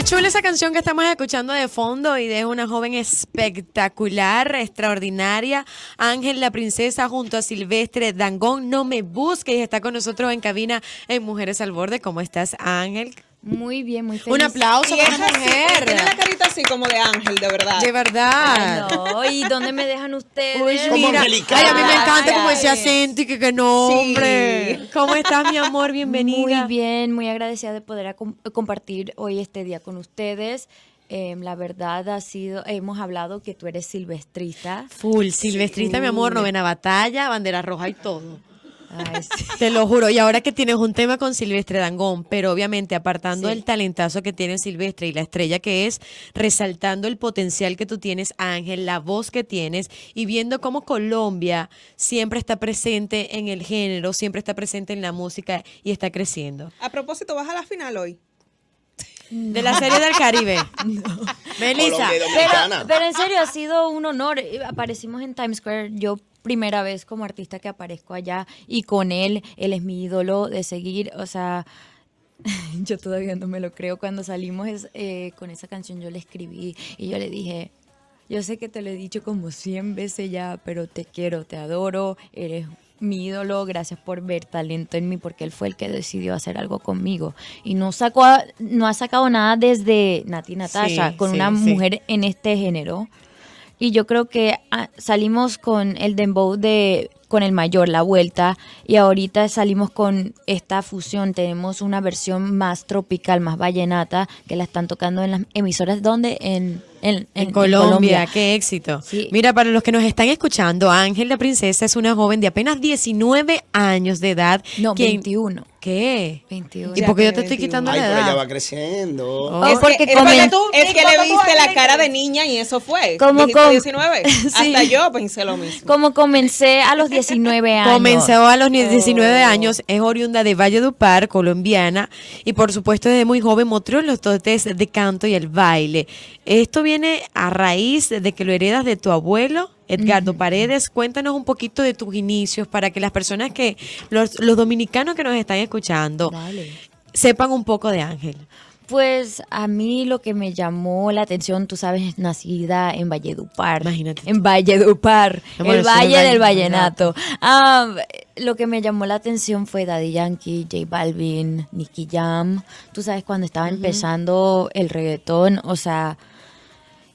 Qué chula esa canción que estamos escuchando de fondo y de una joven espectacular, extraordinaria, Ángel la Princesa junto a Silvestre Dangón. No me busques, está con nosotros en cabina en Mujeres al Borde. ¿Cómo estás, Ángel? Muy bien, muy feliz. Un aplauso para la mujer. tiene la carita así como de ángel, de verdad. De verdad. ¿Y dónde me dejan ustedes? como mira. a mí me encanta como decía y que, que no, ¿Cómo estás, mi amor? Bienvenida. Muy bien, muy agradecida de poder compartir hoy este día con ustedes. Em, la verdad ha sido, hemos hablado que tú eres silvestrita. Full, silvestrista, mi amor, novena batalla, bandera roja y todo. Te lo juro. Y ahora que tienes un tema con Silvestre Dangón, pero obviamente apartando el talentazo que tiene Silvestre y la estrella que es, resaltando el potencial que tú tienes, Ángel, la voz que tienes y viendo cómo Colombia siempre está presente en el género, siempre está presente en la música y está creciendo. A propósito, vas a la final hoy. De la serie del Caribe. Pero, pero, en serio, ha sido un honor. Eh, aparecimos en Times Square. Yo primera vez como artista que aparezco allá y con él, él es mi ídolo de seguir, o sea, yo todavía no me lo creo. Cuando salimos es, eh, con esa canción yo le escribí y yo le dije, yo sé que te lo he dicho como 100 veces ya, pero te quiero, te adoro, eres mi ídolo, gracias por ver talento en mí, porque él fue el que decidió hacer algo conmigo. Y no sacó, no ha sacado nada desde Nati Natasha, con una mujer en este género y yo creo que ah, salimos con el dembow de con el mayor la vuelta y ahorita salimos con esta fusión, tenemos una versión más tropical, más vallenata, que la están tocando en las emisoras ¿dónde? en... En, Colombia. qué éxito. Mira, para los que nos están escuchando, Ángel la Princesa es una joven de apenas 19 años de edad. No, 21. ¿Qué? 21. ¿Y porque yo te estoy quitando la edad? Pero ella va creciendo. Oh. Es, porque, es, tú, es que le viste la cara de niña y eso fue. Como 19. Hasta yo pensé lo mismo. Como comencé a los 19 19 años. Comenzó a los 19 años, es oriunda de Valle Valledupar, colombiana, y por supuesto desde muy joven mostró los totes de canto y el baile. Esto viene a raíz de que lo heredas de tu abuelo. Edgardo Paredes, cuéntanos un poquito de tus inicios para que las personas que, los, dominicanos que nos están escuchando, sepan un poco de Ángel. Pues a mí lo que me llamó la atención, tú sabes, nacida en Valledupar. Imagínate. En Valledupar, el Valle del Vallenato. Ah, lo que me llamó la atención fue Daddy Yankee, J Balvin, Nicky Jam. Tú sabes, cuando estaba empezando el reggaetón, o sea,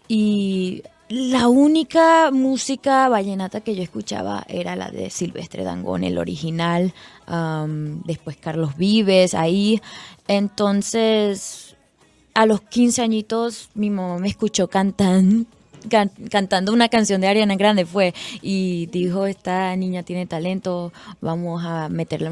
y la única música vallenata que yo escuchaba era la de Silvestre Dangón, el original, después Carlos Vives, ahí. Entonces, a los 15 añitos mi mamá me escuchó cantando cantando una canción de Ariana Grande fue y dijo esta niña tiene talento vamos a meterla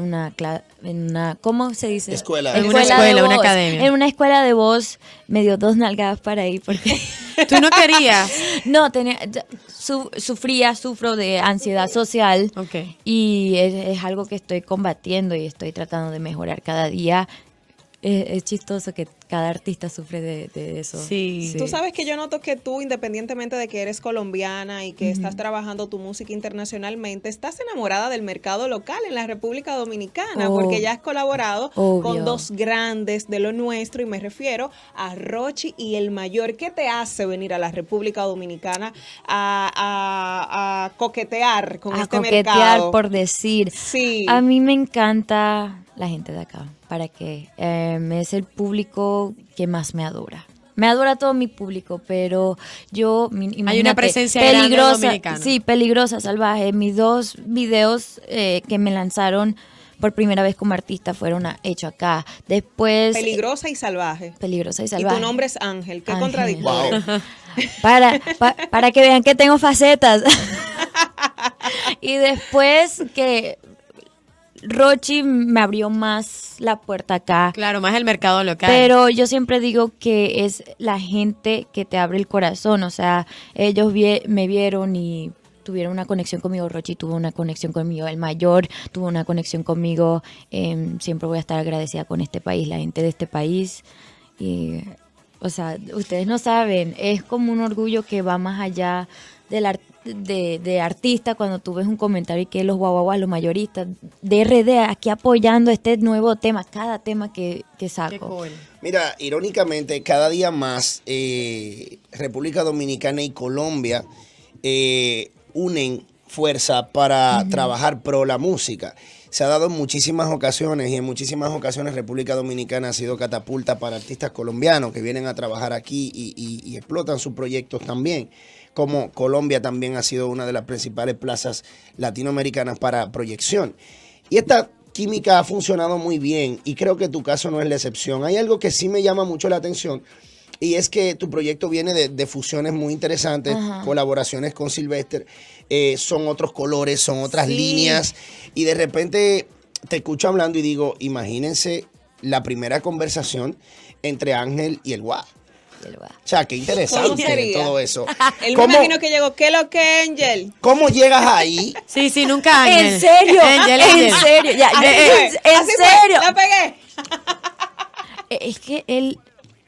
en una cómo se dice escuela en una escuela una academia en una escuela de voz me dio dos nalgadas para ir porque tú no querías no tenía sufría sufro de ansiedad social y es, algo que estoy combatiendo y estoy tratando de mejorar cada día es, chistoso que cada artista sufre de, eso. Sí. Tú sabes que yo noto que tú, independientemente de que eres colombiana y que estás trabajando tu música internacionalmente, estás enamorada del mercado local en la República Dominicana, porque ya has colaborado con dos grandes de lo nuestro, y me refiero a Rochi y El Mayor. ¿Qué te hace venir a la República Dominicana a, coquetear con a este coquetear por decir. Sí. A mí me encanta la gente de acá, para que eh, me es el público que más me adora. Me adora todo mi público, pero yo hay una presencia peligrosa, sí, peligrosa, salvaje. Mis dos videos eh, que me lanzaron por primera vez como artista fueron hechos acá. Después eh, peligrosa y salvaje. Peligrosa y salvaje. Y tu nombre es Ángel, qué contradictorio. para, para que vean que tengo facetas. y después que Rochi me abrió más la puerta acá. Claro, más el mercado local. Pero yo siempre digo que es la gente que te abre el corazón, o sea, ellos me vieron y tuvieron una conexión conmigo, Rochi tuvo una conexión conmigo, el mayor tuvo una conexión conmigo, em, siempre voy a estar agradecida con este país, la gente de este país. Y, o sea, ustedes no saben, es como un orgullo que va más allá del, de, de artistas, cuando tú ves un comentario y que los guaguaguas, los mayoristas, de RD aquí apoyando este nuevo tema, cada tema que, que saco. Mira, irónicamente, cada día más eh, República Dominicana y Colombia eh, unen fuerza para trabajar pro la música se ha dado en muchísimas ocasiones y en muchísimas ocasiones República Dominicana ha sido catapulta para artistas colombianos que vienen a trabajar aquí y explotan sus proyectos también como Colombia también ha sido una de las principales plazas latinoamericanas para proyección. Y esta química ha funcionado muy bien y creo que tu caso no es la excepción. Hay algo que sí me llama mucho la atención y es que tu proyecto viene de, fusiones muy interesantes, colaboraciones con Sylvester, eh, son otros colores, son otras líneas y de repente te escucho hablando y digo, imagínense la primera conversación entre Ángel y el guau. O sea, qué interesante todo eso. Él me imagino que llegó, ¿qué lo que Angel? ¿Cómo llegas ahí? Sí, sí, nunca Angel. ¿En serio? En serio, eh, en, serio. La pegué. Es que él,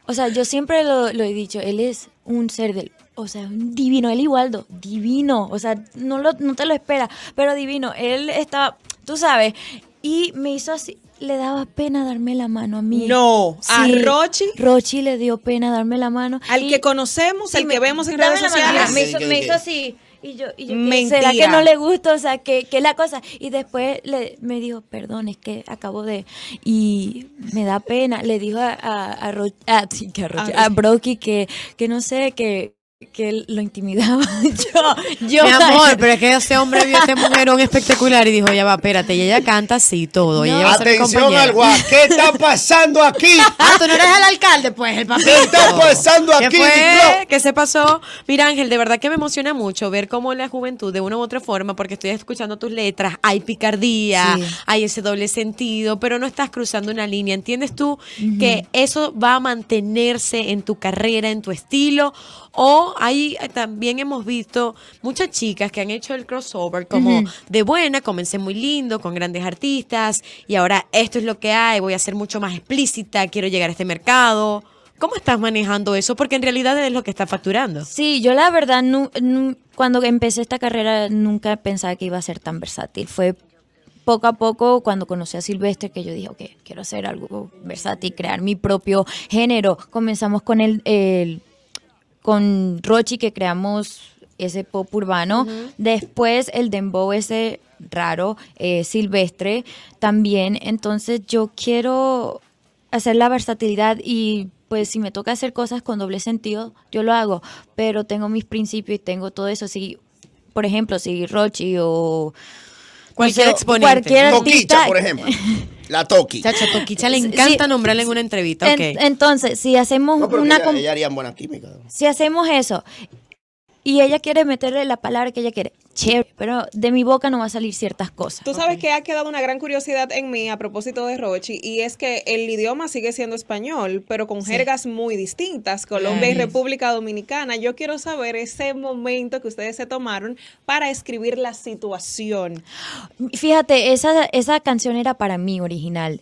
o sea, yo siempre lo, he dicho, él es un ser del o sea, un divino, él igualdo, divino, o sea, no, no te lo esperas, pero divino, él estaba, tú sabes, y me hizo así, le daba pena darme la mano a mí. No, a Rochi. Rochi le dio pena darme la mano. Al que conocemos, al que vemos en redes sociales. Me hizo, me hizo así. Y yo, y ¿será que no le gusta? O sea, que es la cosa? Y después le, me dijo, perdón, es que acabo de... Y me da pena. Le dijo a, a, a, ah, que, que no sé, que, que lo intimidaba. yo, yo. Mi amor, pero es que ese hombre vio a mujerón espectacular y dijo, ya va, espérate, y ella canta así todo. Y Atención al ¿qué está pasando aquí? ah, tú no eres el alcalde, pues, el ¿Qué está pasando aquí? Fue? ¿Qué se pasó? Mira, Ángel, de verdad que me emociona mucho ver cómo la juventud, de una u otra forma, porque estoy escuchando tus letras, hay picardía, hay ese doble sentido, pero no estás cruzando una línea. ¿Entiendes tú que eso va a mantenerse en tu carrera, en tu estilo? O ahí eh, también hemos visto muchas chicas que han hecho el crossover como de buena, comencé muy lindo, con grandes artistas, y ahora esto es lo que hay, voy a ser mucho más explícita, quiero llegar a este mercado. ¿Cómo estás manejando eso? Porque en realidad es lo que está facturando. Sí, yo la verdad, cuando empecé esta carrera nunca pensaba que iba a ser tan versátil. Fue poco a poco cuando conocí a Silvestre que yo dije, ok, quiero hacer algo versátil, crear mi propio género. Comenzamos con el, el con Rochi que creamos ese pop urbano. Después el dembow ese raro, eh, silvestre también. Entonces yo quiero hacer la versatilidad y pues si me toca hacer cosas con doble sentido, yo lo hago, pero tengo mis principios y tengo todo eso. Si, por ejemplo, si Rochi o... Cualquier exponente. Cualquier artista, por ejemplo. La Toki. Chacha, Toquicha le encanta sí, en una entrevista. Entonces, si hacemos no, una. ella haría química. Si hacemos eso y ella quiere meterle la palabra que ella quiere, chévere, pero de mi boca no va a salir ciertas cosas. Tú sabes que ha quedado una gran curiosidad en mí a propósito de Rochi y es que el idioma sigue siendo español, pero con jergas muy distintas, Colombia y República Dominicana. Yo quiero saber ese momento que ustedes se tomaron para escribir la situación. Fíjate, esa, esa canción era para mí original.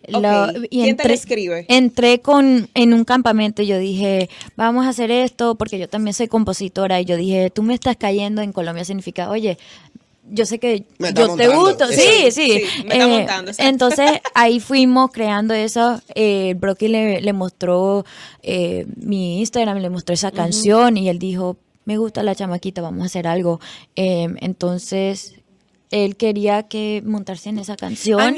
¿Quién te la escribe? Entré con, en un campamento y yo dije, vamos a hacer esto porque yo también soy compositora y yo dije, tú me estás cayendo en Colombia significa, oye, yo sé que me yo te gusto. Sí, sí. Eh, entonces ahí fuimos creando eso. Eh, Brocky le, mostró eh, mi Instagram, le mostró esa canción y él dijo, me gusta la chamaquita, vamos a hacer algo. Em, entonces él quería que montarse en esa canción.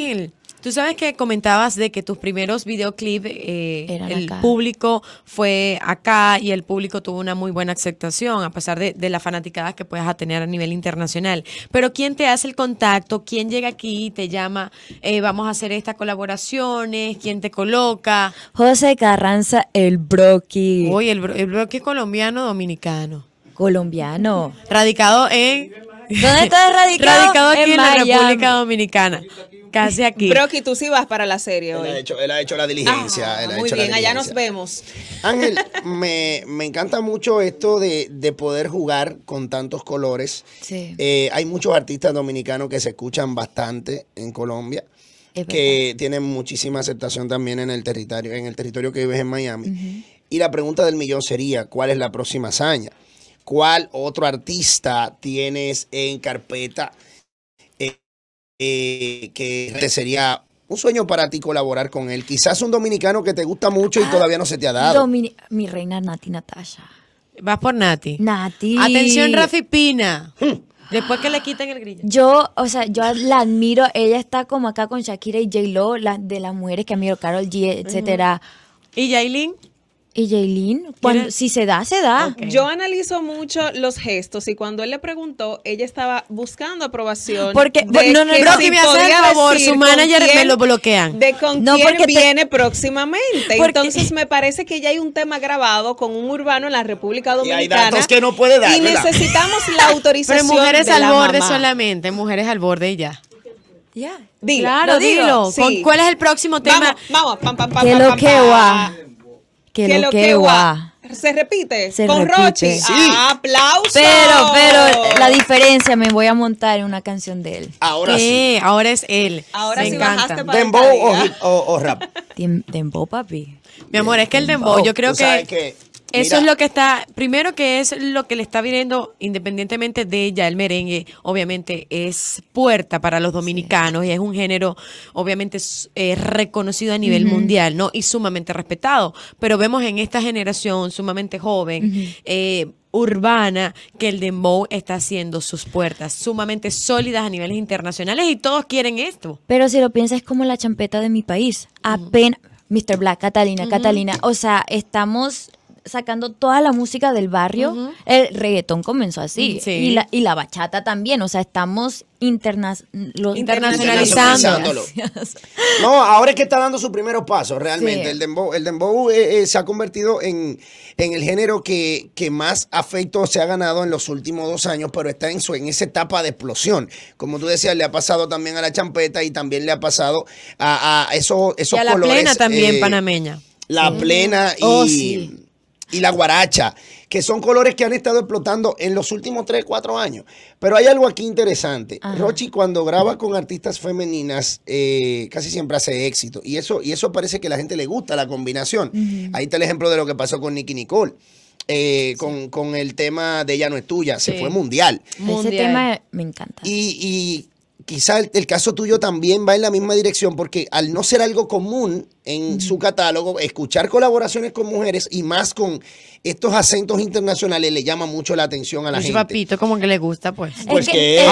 Tú sabes que comentabas de que tus primeros videoclips, eh, el público fue acá y el público tuvo una muy buena aceptación, a pesar de, las fanaticadas que puedas tener a nivel internacional. Pero ¿quién te hace el contacto? ¿Quién llega aquí y te llama? Eh, vamos a hacer estas colaboraciones. ¿Quién te coloca? José Carranza, el broqui. Uy, el, broqui colombiano dominicano. Colombiano. Radicado en... ¿Dónde estás radicado? Radicado aquí en la República Dominicana. Casi aquí. que tú sí vas para la serie hoy. él ha hecho la diligencia. Ah, muy bien, allá nos vemos. Ángel, me, encanta mucho esto de, poder jugar con tantos colores. Sí. Eh, hay muchos artistas dominicanos que se escuchan bastante en Colombia que tienen muchísima aceptación también en el territorio, en el territorio que vives en Miami. Y la pregunta del millón sería, ¿cuál es la próxima hazaña? ¿Cuál otro artista tienes en carpeta eh, que sería un sueño para ti colaborar con él. Quizás un dominicano que te gusta mucho y ah, todavía no se te ha dado. mi reina Nati Natasha. Vas por Nati. Nati. Atención, Rafi Pina. Hmm. Después que le quiten el grillo. Yo, o sea, yo la admiro. Ella está como acá con Shakira y J-Lo, de las mujeres que admiro, Carol G, etcétera. ¿Y Jailin? ¿Y Jaylin? Si se da, se da. Yo analizo mucho los gestos y cuando él le preguntó, ella estaba buscando aprobación. Porque, no, no, no, no si me hace el favor, su manager me lo bloquean. De con quién viene próximamente. Entonces me parece que ya hay un tema grabado con un urbano en la República Dominicana. Y hay datos que no puede dar. Y necesitamos la autorización. Pero mujeres al borde solamente, mujeres al borde y ya. Ya. Dilo, claro, dilo. ¿Cuál es el próximo tema? Vamos, vamos. Pam, pam, pam, ¿Qué lo que va? que, lo que va. Se repite se con repite. Rochi. Sí. ¡Aplausos! Pero, pero la diferencia, me voy a montar en una canción de él. Ahora sí. sí. Ahora es él. Ahora me sí bajaste para Dembow o, o, o, rap. Dembow, papi. Mi amor, es que el dembow, yo creo que eso es lo que está, primero que es lo que le está viniendo, independientemente de ella, el merengue, obviamente es puerta para los dominicanos y es un género, obviamente, eh, reconocido a nivel mundial, ¿no? Y sumamente respetado. Pero vemos en esta generación sumamente joven, eh, urbana que el dembow está haciendo sus puertas sumamente sólidas a niveles internacionales y todos quieren esto. Pero si lo piensas es como la champeta de mi país, apenas Mr. Black, Catalina, Catalina, o sea, estamos sacando toda la música del barrio. El reggaetón comenzó así. Mm, y, la, y la bachata también. O sea, estamos Interna internacionalizando. No, ahora es que está dando su primer paso realmente. El dembow, el eh, eh, se ha convertido en, el género que, que, más afecto se ha ganado en los últimos dos años, pero está en, su, en esa etapa de explosión. Como tú decías, le ha pasado también a la champeta y también le ha pasado a, a esos, esos a la plena también eh, panameña. La plena oh, y y la guaracha, que son colores que han estado explotando en los últimos 3, 4 años. Pero hay algo aquí interesante. Rochi cuando graba con artistas femeninas eh, casi siempre hace éxito. Y eso, y eso parece que a la gente le gusta la combinación. Ahí está el ejemplo de lo que pasó con Nicky Nicole. Eh, con, el tema de Ella no es tuya, se fue mundial. Ese tema me encanta. y Quizás el, caso tuyo también va en la misma dirección, porque al no ser algo común en su catálogo, escuchar colaboraciones con mujeres y más con estos acentos internacionales le llama mucho la atención a la gente. Pues gente. papito como que le gusta, pues. Pues que...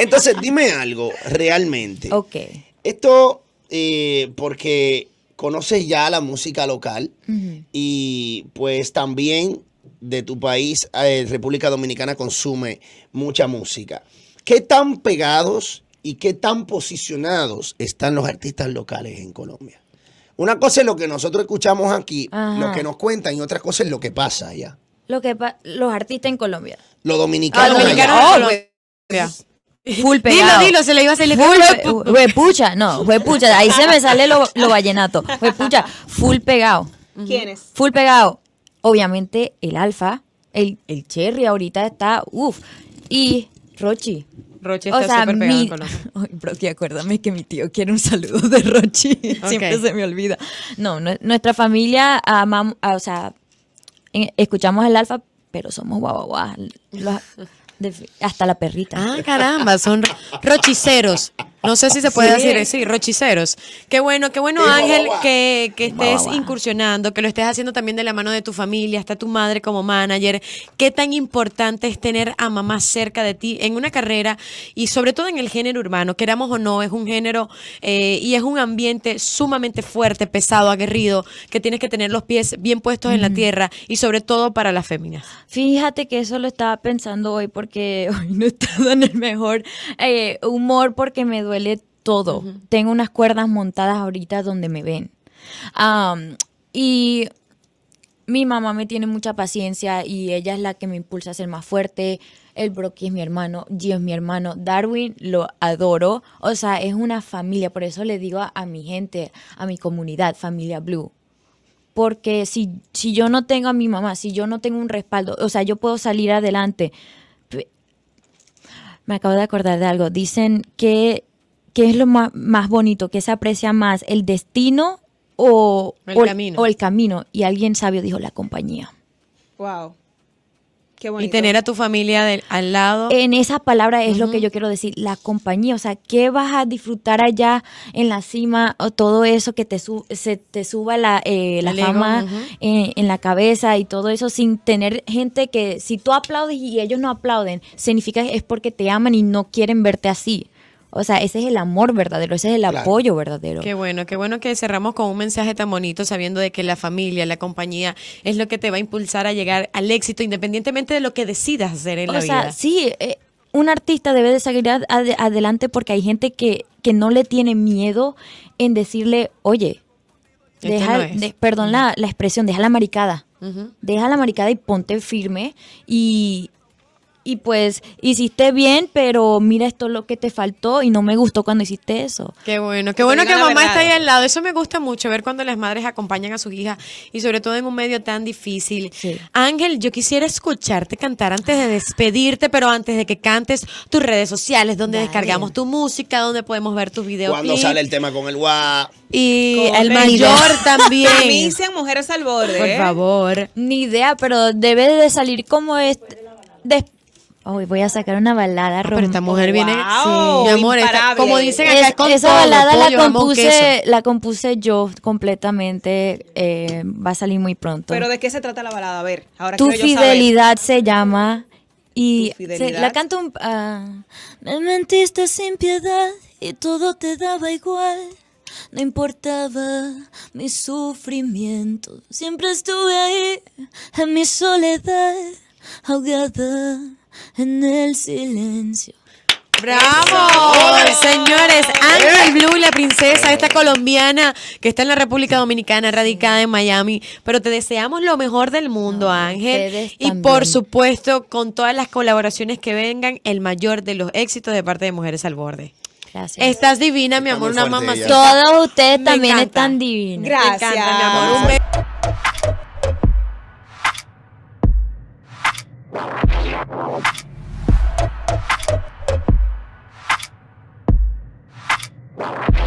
Entonces, dime algo, realmente. Ok. Esto, eh, porque conoces ya la música local y pues también de tu país, eh, República Dominicana consume mucha música. ¿Qué tan pegados y qué tan posicionados están los artistas locales en Colombia? Una cosa es lo que nosotros escuchamos aquí, lo que nos cuentan, y otra cosa es lo que pasa allá. Lo que los artistas en Colombia. Los dominicanos. Ah, los dominicanos oh, pues, pues, Full pegado. Dilo, dilo, se le iba a salir. Full pucha, no, pucha. ahí se me sale lo, vallenato. full pegado. ¿Quiénes? Full pegado. Obviamente el alfa, el, el cherry ahorita está, uff. Y Rochi. Rochi está súper pegado acuérdame que mi tío quiere un saludo de Rochi. Siempre se me olvida. No, nuestra familia amamos, ah, o sea, escuchamos el alfa, pero somos guau, guau, hasta la perrita. Ah, caramba, son rochiceros. No sé si se puede decir, sí, rochiceros. Qué bueno, qué bueno, Ángel, que, estés incursionando, que lo estés haciendo también de la mano de tu familia, está tu madre como manager. Qué tan importante es tener a mamá cerca de ti en una carrera y sobre todo en el género urbano, queramos o no, es un género eh, y es un ambiente sumamente fuerte, pesado, aguerrido, que tienes que tener los pies bien puestos en la tierra y sobre todo para las féminas. Fíjate que eso lo estaba pensando hoy porque hoy no he estado en el mejor eh, humor porque me duele todo. Tengo unas cuerdas montadas ahorita donde me ven. y mi mamá me tiene mucha paciencia y ella es la que me impulsa a ser más fuerte. El Brocky es mi hermano, Gio es mi hermano, Darwin lo adoro. O sea, es una familia. Por eso le digo a, mi gente, a mi comunidad, familia Blue. Porque si, si yo no tengo a mi mamá, si yo no tengo un respaldo, o sea, yo puedo salir adelante. Me acabo de acordar de algo. Dicen que ¿qué es lo más, bonito? ¿Qué se aprecia más? ¿El destino o el, camino. o el camino? Y alguien sabio dijo la compañía. Wow. Qué bonito. Y tener a tu familia al lado. En esa palabra es lo que yo quiero decir, la compañía, o sea, ¿qué vas a disfrutar allá en la cima o todo eso que te, se te suba la, eh, fama eh, en, la cabeza y todo eso sin tener gente que si tú aplaudes y ellos no aplauden, significa es porque te aman y no quieren verte así. O sea, ese es el amor verdadero, ese es el apoyo verdadero. Qué bueno, qué bueno que cerramos con un mensaje tan bonito sabiendo de que la familia, la compañía es lo que te va a impulsar a llegar al éxito independientemente de lo que decidas hacer en o sea, Sí, eh, un artista debe de salir adelante porque hay gente que, que no le tiene miedo en decirle, oye, deja, perdón la, expresión, deja la maricada. Deja la maricada y ponte firme y y pues hiciste bien, pero mira esto lo que te faltó y no me gustó cuando hiciste eso. Qué bueno, qué bueno que mamá está ahí al lado. Eso me gusta mucho, ver cuando las madres acompañan a sus hijas y sobre todo en un medio tan difícil. Ángel, yo quisiera escucharte cantar antes de despedirte, pero antes de que cantes tus redes sociales, donde descargamos tu música, donde podemos ver tus videos. Cuando sale el tema con el guá. Y el mayor también. Inician Mujeres al Borde. Por ¿eh? favor. Ni idea, pero debe de salir como es Después voy a sacar una balada romántica. Ah, pero esta mujer viene, sí. mi amor, esta, como dicen acá, esa balada la compuse, yo completamente. Eh, va a salir muy pronto. Pero de qué se trata la balada, a ver. Ahora tu fidelidad se llama y la canto. Un, ah, me mentiste sin piedad y todo te daba igual. No importaba mi sufrimiento, siempre estuve ahí en mi soledad ahogada en el silencio. ¡Bravo! Señores, Ángel eh. Blue la princesa, esta colombiana que está en la República Dominicana, radicada en Miami. Pero te deseamos lo mejor del mundo, Ángel. Y por supuesto, con todas las colaboraciones que vengan, el mayor de los éxitos de parte de Mujeres al Borde. Gracias. Estás divina, mi amor, una mamá. Todos ustedes también están divinos. Gracias. mi amor. you